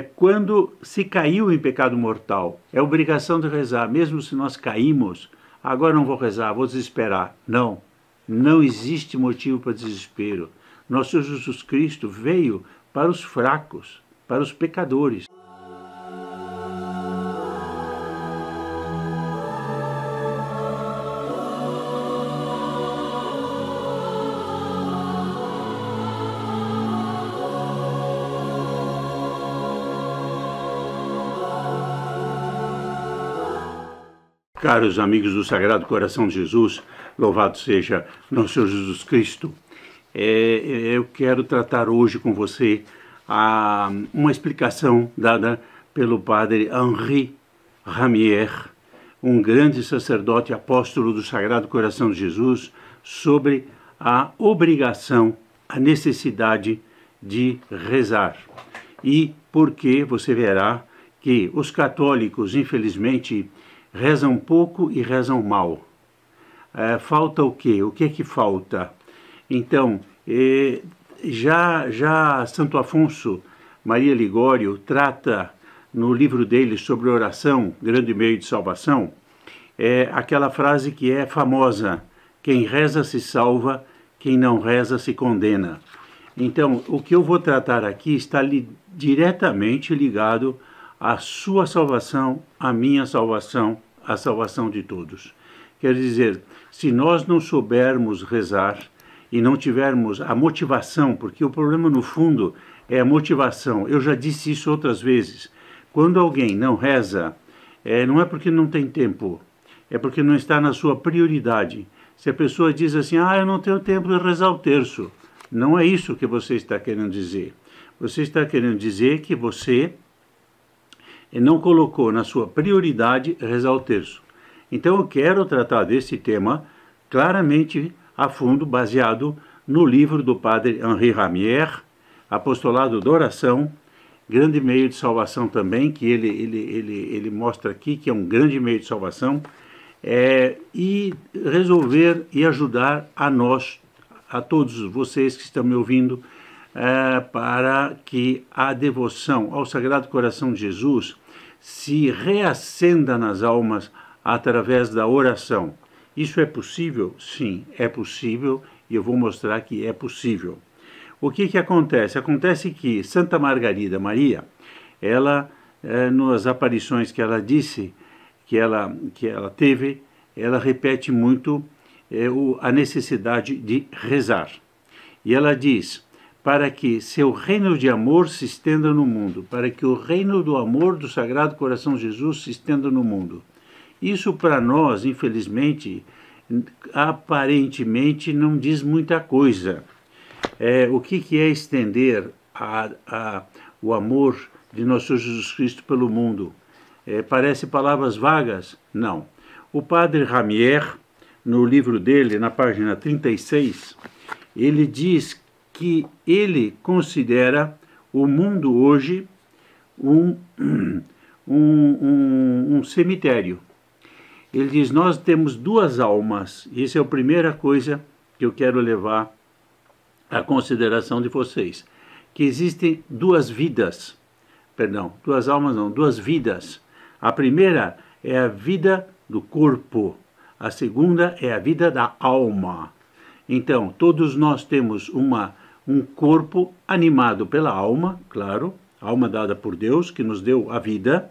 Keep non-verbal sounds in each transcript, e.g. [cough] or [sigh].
É quando se caiu em pecado mortal, é obrigação de rezar, mesmo se nós caímos. Agora não vou rezar, vou desesperar. Não, não existe motivo para desespero. Nosso Jesus Cristo veio para os fracos, para os pecadores. Caros amigos do Sagrado Coração de Jesus, louvado seja nosso Senhor Jesus Cristo. É, é eu quero tratar hoje com você a, ah, uma explicação dada pelo padre Henri Ramier, um grande sacerdote apóstolo do Sagrado Coração de Jesus, sobre a obrigação, a necessidade de rezar. E porque você verá que os católicos, infelizmente, rezam pouco e rezam mal. É, falta o quê? O que é que falta? Então, já, já Santo Afonso Maria Ligório trata no livro dele sobre oração, grande meio de salvação, é aquela frase que é famosa: quem reza se salva, quem não reza se condena. Então, o que eu vou tratar aqui está li diretamente ligado a sua salvação, a minha salvação, a salvação de todos. Quer dizer, se nós não soubermos rezar e não tivermos a motivação, porque o problema no fundo é a motivação. Eu já disse isso outras vezes. Quando alguém não reza, é, não é porque não tem tempo, é porque não está na sua prioridade. Se a pessoa diz assim, ah, eu não tenho tempo de rezar o terço, não é isso que você está querendo dizer. Você está querendo dizer que você e não colocou na sua prioridade rezar o terço. Então eu quero tratar desse tema claramente a fundo, baseado no livro do padre Henri Ramier, Apostolado da Oração, grande meio de salvação também, que ele, ele, ele, ele mostra aqui que é um grande meio de salvação, é, e resolver e ajudar a nós, a todos vocês que estão me ouvindo, é, para que a devoção ao Sagrado Coração de Jesus se reacenda nas almas através da oração. Isso é possível? Sim, é possível e eu vou mostrar que é possível. O que, que acontece? Acontece que Santa Margarida Maria, ela, é, nas aparições que ela disse, que ela, que ela teve, ela repete muito é, o, a necessidade de rezar. E ela diz: para que seu reino de amor se estenda no mundo, para que o reino do amor do Sagrado Coração Jesus se estenda no mundo. Isso para nós, infelizmente, aparentemente não diz muita coisa. É, o que, que é estender a, a, o amor de nosso Jesus Cristo pelo mundo? É, parece palavras vagas? Não. O padre Ramier, no livro dele, na página 36, ele diz que ele considera o mundo hoje um, [clears throat] um, um, um cemitério. Ele diz: Nós temos duas almas. Isso é a primeira coisa que eu quero levar à consideração de vocês. Que existem duas vidas. Perdão, duas almas não, duas vidas. A primeira é a vida do corpo, a segunda é a vida da alma. Então, todos nós temos uma um corpo animado pela alma, claro, alma dada por Deus, que nos deu a vida,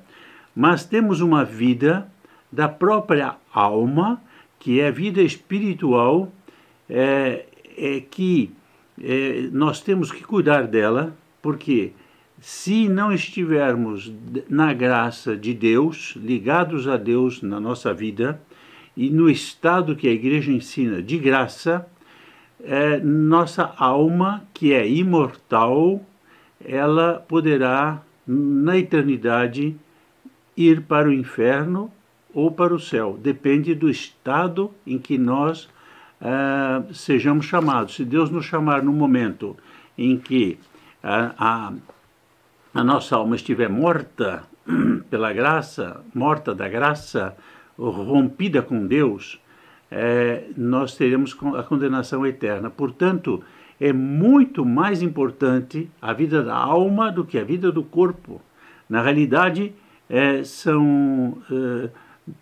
mas temos uma vida da própria alma, que é vida espiritual, é, é que é, nós temos que cuidar dela, porque se não estivermos na graça de Deus, ligados a Deus na nossa vida, e no estado que a igreja ensina de graça, é, nossa alma, que é imortal, ela poderá, na eternidade, ir para o inferno ou para o céu. Depende do estado em que nós é, sejamos chamados. Se Deus nos chamar no momento em que a, a, a nossa alma estiver morta [clears throat] pela graça, morta da graça, rompida com Deus, é, nós teremos a condenação eterna. Portanto, é muito mais importante a vida da alma do que a vida do corpo. Na realidade, é, são, é,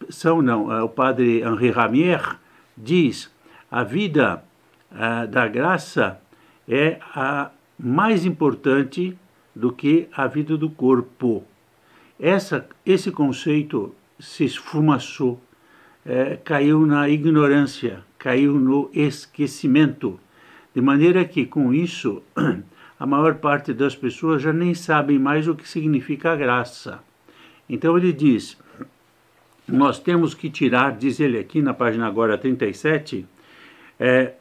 são não, é, o padre Henri Ramier diz, a vida é, da graça é a mais importante do que a vida do corpo. Essa, esse conceito se esfumaçou é, caiu na ignorância, caiu no esquecimento. De maneira que, com isso, [clears throat] a maior parte das pessoas já nem sabem mais o que significa a graça. Então ele diz: nós temos que tirar, diz ele aqui na página agora 37, é, [clears throat]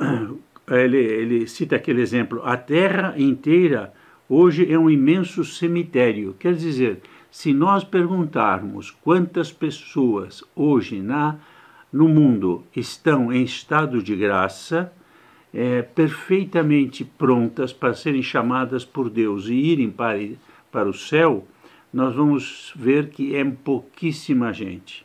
é, ele, ele cita aquele exemplo: a terra inteira hoje é um imenso cemitério. Quer dizer, se nós perguntarmos quantas pessoas hoje na no mundo estão em estado de graça, é, perfeitamente prontas para serem chamadas por Deus e irem para, para o céu, nós vamos ver que é pouquíssima gente,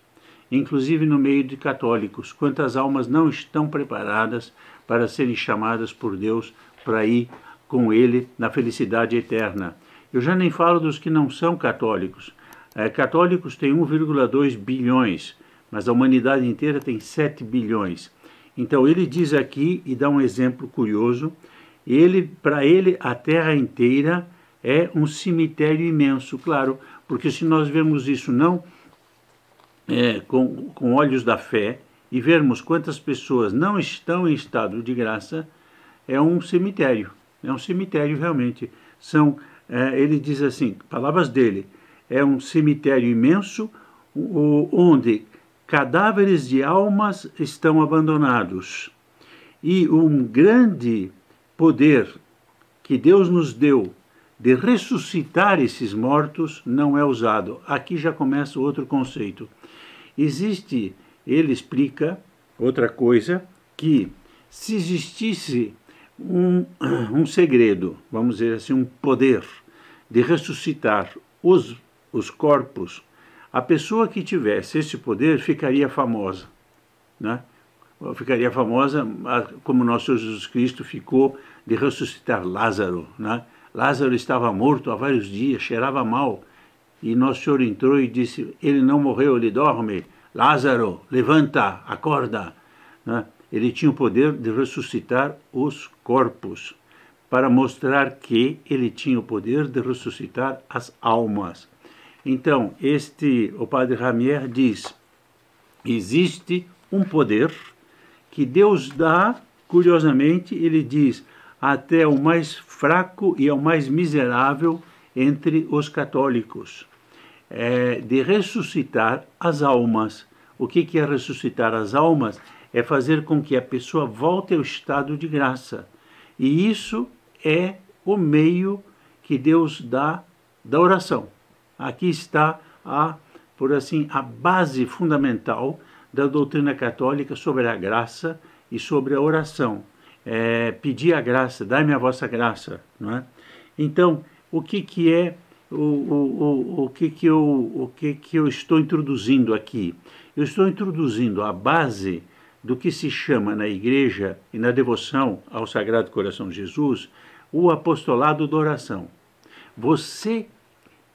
inclusive no meio de católicos, quantas almas não estão preparadas para serem chamadas por Deus para ir com Ele na felicidade eterna. Eu já nem falo dos que não são católicos. É, católicos têm 1,2 bilhões mas a humanidade inteira tem 7 bilhões. Então ele diz aqui e dá um exemplo curioso, ele para ele a terra inteira é um cemitério imenso, claro, porque se nós vemos isso não é, com, com olhos da fé e vermos quantas pessoas não estão em estado de graça, é um cemitério, é um cemitério realmente. São, é, ele diz assim, palavras dele, é um cemitério imenso onde cadáveres de almas estão abandonados. E um grande poder que Deus nos deu de ressuscitar esses mortos não é usado. Aqui já começa outro conceito. Existe, ele explica outra coisa, que se existisse um, [clears throat] um segredo, vamos dizer assim, um poder de ressuscitar os, os corpos a pessoa que tivesse esse poder ficaria famosa, né? Ficaria famosa como nosso Senhor Jesus Cristo ficou de ressuscitar Lázaro, né? Lázaro estava morto há vários dias, cheirava mal, e nosso Senhor entrou e disse: Ele não morreu, ele dorme. Lázaro, levanta, acorda. Né? Ele tinha o poder de ressuscitar os corpos, para mostrar que ele tinha o poder de ressuscitar as almas. Então, este, o padre Ramier diz, existe um poder que Deus dá, curiosamente, ele diz, até ao mais fraco e ao mais miserável entre os católicos, é, de ressuscitar as almas. O que é ressuscitar as almas? É fazer com que a pessoa volte ao estado de graça. E isso é o meio que Deus dá da oração. Aqui está a, por assim, a base fundamental da doutrina católica sobre a graça e sobre a oração. É, pedir a graça, dai-me a vossa graça, não é? Então, o que que é o, o, o, o, que que eu, o que que eu estou introduzindo aqui? Eu estou introduzindo a base do que se chama na igreja e na devoção ao Sagrado Coração de Jesus o apostolado da oração. Você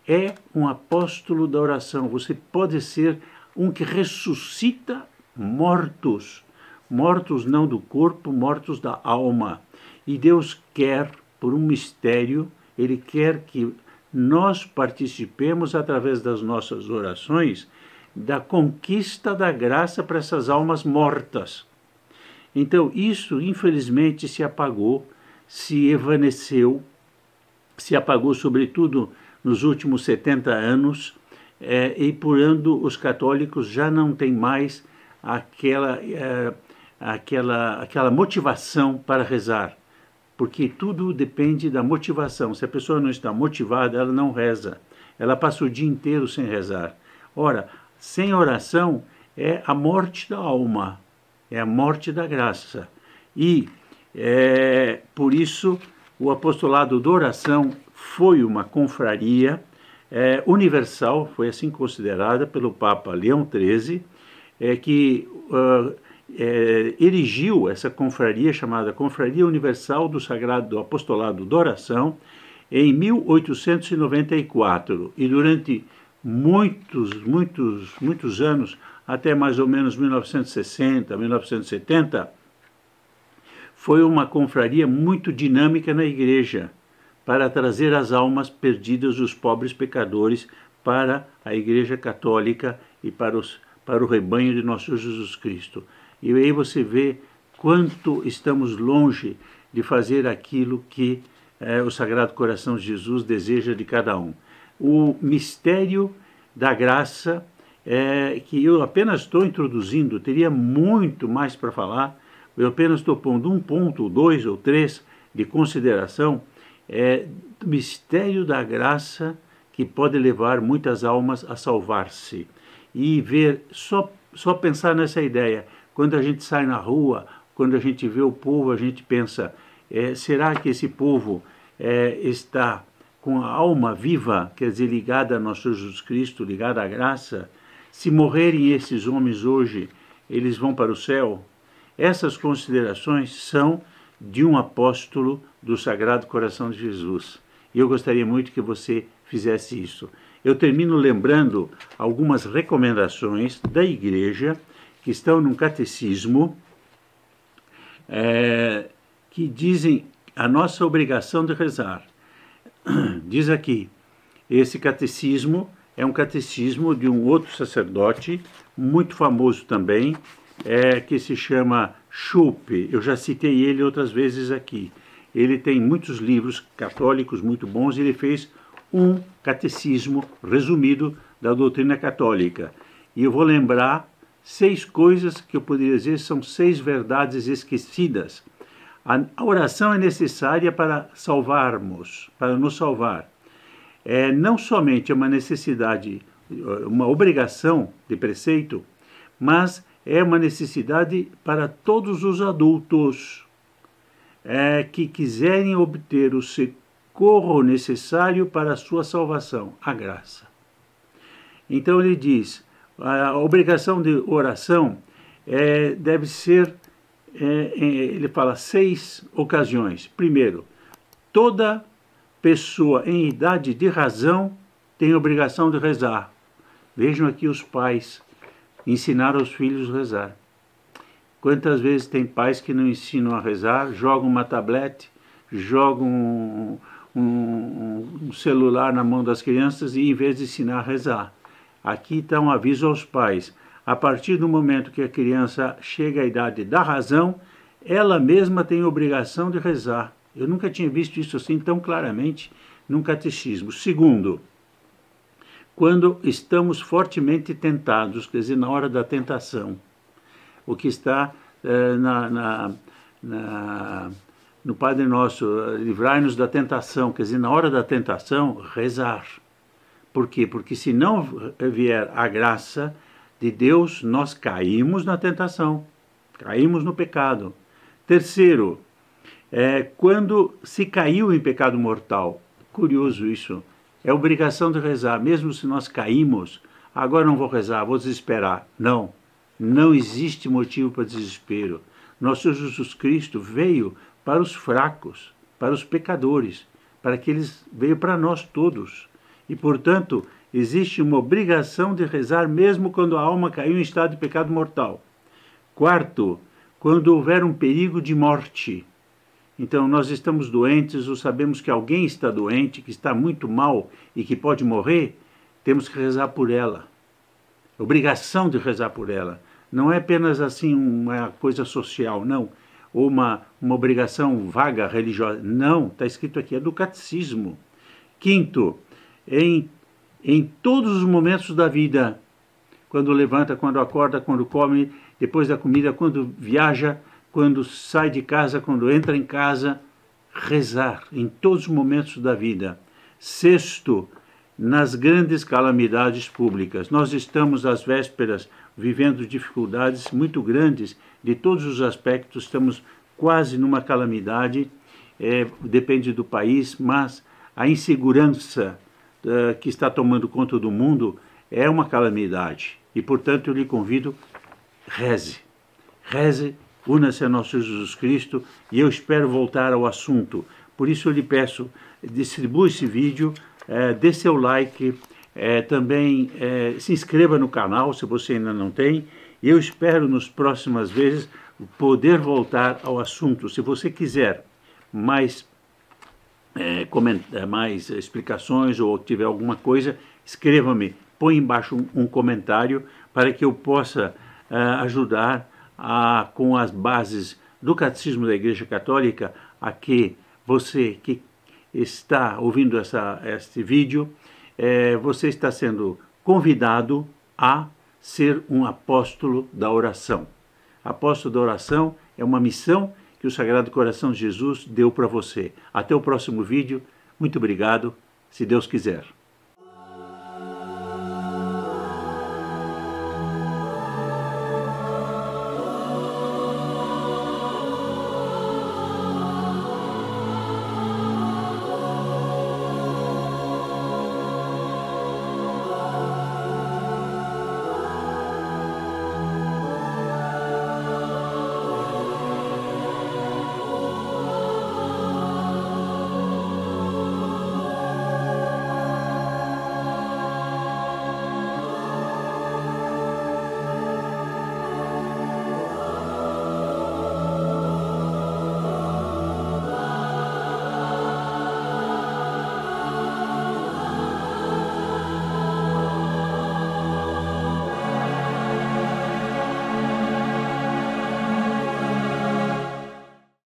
é um apóstolo da oração. Você pode ser um que ressuscita mortos, mortos não do corpo, mortos da alma. E Deus quer, por um mistério, Ele quer que nós participemos através das nossas orações da conquista da graça para essas almas mortas. Então, isso infelizmente se apagou, se evaneceu, se apagou sobretudo nos últimos 70 anos é, e por ando os católicos já não têm mais aquela, é, aquela, aquela motivação para rezar, porque tudo depende da motivação. Se a pessoa não está motivada, ela não reza, ela passa o dia inteiro sem rezar. Ora, sem oração é a morte da alma, é a morte da graça. E é, por isso o apostolado da oração foi uma confraria é, universal, foi assim considerada pelo Papa Leão XIII, é, que uh, é, erigiu essa confraria chamada Confraria Universal do Sagrado Apostolado da Oração em 1894 e durante muitos, muitos, muitos anos, até mais ou menos 1960, 1970, foi uma confraria muito dinâmica na igreja para trazer as almas perdidas dos pobres pecadores para a Igreja Católica e para, os, para o rebanho de nosso Jesus Cristo. E aí você vê quanto estamos longe de fazer aquilo que é, o Sagrado Coração de Jesus deseja de cada um. O mistério da graça, é que eu apenas estou introduzindo, teria muito mais para falar, eu apenas estou pondo um ponto, dois ou três de consideração é, do mistério da graça que pode levar muitas almas a salvar-se. E ver, só, só pensar nessa ideia. Quando a gente sai na rua, quando a gente vê o povo, a gente pensa: é, será que esse povo é, está com a alma viva, quer dizer, ligada a nosso Jesus Cristo, ligada à graça? Se morrerem esses homens hoje, eles vão para o céu? Essas considerações são de um apóstolo do Sagrado Coração de Jesus. E eu gostaria muito que você fizesse isso. Eu termino lembrando algumas recomendações da igreja que estão num catecismo é, que dizem a nossa obrigação de rezar. [clears throat] Diz aqui, esse catecismo é um catecismo de um outro sacerdote, muito famoso também, é, que se chama Schoppe, eu já citei ele outras vezes aqui. Ele tem muitos livros católicos muito bons e ele fez um catecismo resumido da doutrina católica. E eu vou lembrar seis coisas que eu poderia dizer são seis verdades esquecidas. A oração é necessária para salvarmos, para nos salvar. É não somente é uma necessidade, uma obrigação de preceito, mas é uma necessidade para todos os adultos é, que quiserem obter o socorro necessário para a sua salvação, a graça. Então ele diz: a obrigação de oração é, deve ser, é, é ele fala, seis ocasiões. Primeiro, toda pessoa em idade de razão tem obrigação de rezar. Vejam aqui os pais Ensinar aos filhos a rezar. Quantas vezes tem pais que não ensinam a rezar, jogam uma tablete, jogam um, um, um celular na mão das crianças e em vez de ensinar a rezar. Aqui está um aviso aos pais. A partir do momento que a criança chega à idade da razão, ela mesma tem a obrigação de rezar. Eu nunca tinha visto isso assim tão claramente num catecismo. Segundo, quando estamos fortemente tentados, quer dizer, na hora da tentação, o que está eh, na, na, na, no Padre Nosso, eh, livrai-nos da tentação, quer dizer, na hora da tentação, rezar. Por quê? Porque se não vier a graça de Deus, nós caímos na tentação, caímos no pecado. Terceiro, é, quando se caiu em pecado mortal, curioso isso, é obrigação de rezar, mesmo se nós caímos. Agora não vou rezar, vou desesperar. Não, não existe motivo para desespero. Nosso Jesus Cristo veio para os fracos, para os pecadores, para que eles veio para nós todos. E, portanto, existe uma obrigação de rezar mesmo quando a alma caiu em estado de pecado mortal. Quarto, quando houver um perigo de morte, então, nós estamos doentes ou sabemos que alguém está doente, que está muito mal e que pode morrer, temos que rezar por ela. Obrigação de rezar por ela. Não é apenas assim uma coisa social, não. Ou uma, uma obrigação vaga religiosa. Não, está escrito aqui, é do catecismo. Quinto, em, em todos os momentos da vida, quando levanta, quando acorda, quando come, depois da comida, quando viaja, quando sai de casa, quando entra em casa, rezar em todos os momentos da vida. Sexto, nas grandes calamidades públicas. Nós estamos às vésperas vivendo dificuldades muito grandes de todos os aspectos, estamos quase numa calamidade, é, depende do país, mas a insegurança uh, que está tomando conta do mundo é uma calamidade. E, portanto, eu lhe convido, reze. Reze una-se a nosso Jesus Cristo e eu espero voltar ao assunto. Por isso eu lhe peço, distribua esse vídeo, é, dê seu like, é, também é, se inscreva no canal se você ainda não tem. E eu espero nos próximas vezes poder voltar ao assunto. Se você quiser mais, é, mais explicações ou tiver alguma coisa, escreva-me, põe embaixo um, um, comentário para que eu possa ajudar a, com as bases do Catecismo da Igreja Católica, a que você que está ouvindo essa, este vídeo, é, você está sendo convidado a ser um apóstolo da oração. Apóstolo da oração é uma missão que o Sagrado Coração de Jesus deu para você. Até o próximo vídeo. Muito obrigado, se Deus quiser.